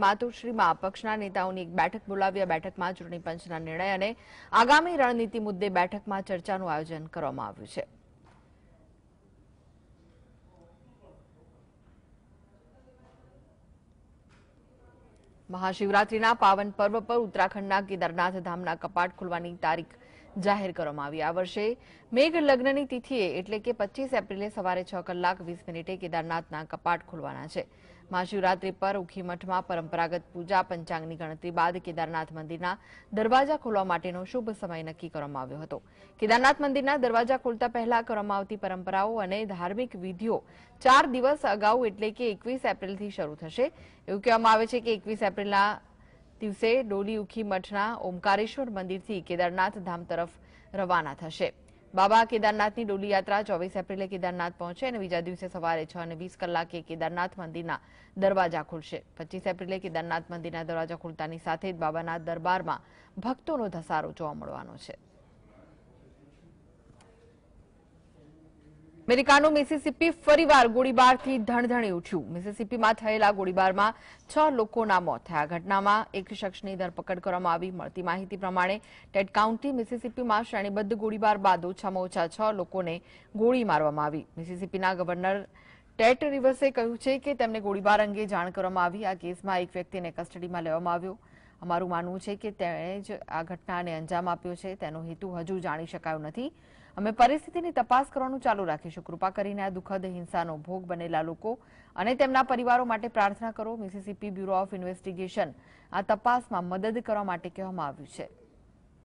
માતુશ્રીમાં પક્ષના નેતાઓની એક બેઠક બોલાવ્યા બેઠકમાં ચૂંટણી પંચના નિર્ણય અને આગામી રણનીતિ મુદ્દે બેઠકમાં ચર્ચાનું આયોજન કરવામાં આવ્યું છે મહાશિવરાત્રીના પાવન પર્વ પર ઉત્તરાખંડના કેદારનાથ ધામના કપાટ ખોલવાની તારીખ જાહેર કરવામાં આવી આ વર્ષે મેઘ લગ્નની તિથિએ એટલે કે પચીસ એપ્રિલે સવારે છ કલાક વીસ મિનિટે કેદારનાથના કપાટ ખોલવાના છે મહાશિવરાત્રી પર ઉખીમઠમાં પરંપરાગત પૂજા પંચાંગની ગણતરી બાદ કેદારનાથ મંદિરના દરવાજા ખોલવા માટેનો શુભ સમય નક્કી કરવામાં આવ્યો હતો કેદારનાથ મંદિરના દરવાજા ખોલતા પહેલા કરવામાં આવતી પરંપરાઓ અને ધાર્મિક વિધિઓ ચાર દિવસ અગાઉ એટલે કે એકવીસ એપ્રિલથી શરૂ થશે એવું કહેવામાં આવે છે કે એકવીસ એપ્રિલના વિસે ડોલી ઉખી મઠના ઓમકારેશ્વર મંદિર થી કેદારનાથ ધામ તરફ રવાના થશે બાબા કેદારનાથ ની ડોલી યાત્રા 24 એપ્રિલે કેદારનાથ પહોંચે અને બીજા દિવસે સવારે 6:00 અને 20 કલાકે કેદારનાથ મંદિરના દરવાજા ખૂલશે 25 એપ્રિલે કેદારનાથ મંદિરના દરવાજા ખૂલતાની સાથે જ બાબાના દરબારમાં ભક્તોનો ધસારા જોવા મળવાનો છે અમેરિકાનો મિસિસિપી ફરીવાર ગોળીબારથી ધણધણે ઉઠ્યો મિસિસિપીમાં થયેલા ગોળીબારમાં 6 લોકોના મોત થયા ઘટનામાં એક શખ્સની ધરપકડ કરવામાં આવી માહિતી પ્રમાણે ટેટ કાઉન્ટી મિસિસિપીમાં શનિબદ ગોળીબાર બાદ 6 મોચા 6 લોકોએ ગોળી મારવામાં આવી મિસિસિપીના ગવર્નર ટેટ રિવર્સે કહ્યું છે કે તેમણે ગોળીબાર અંગે જાણ કરવામાં આવી આ કેસમાં એક વ્યક્તિને કસ્ટડીમાં લેવામાં આવ્યો અમારું માનવું છે કે તેણે જ આ ઘટનાને અંજામ આપ્યો છે તેનો હેતુ હજુ જાણી શકાયો નથી અમે પરિસ્થિતિની તપાસ કરવાનું ચાલુ રાખીશું કૃપા કરીને આ દુઃખદ હિંસાનો ભોગ બનેલા લોકો અને તેમના પરિવારો માટે પ્રાર્થના કરો મિસિસિપી બ્યુરો ઓફ ઇન્વેસ્ટિગેશન આ તપાસમાં મદદ કરવા માટે કહેવામાં આવ્યું છે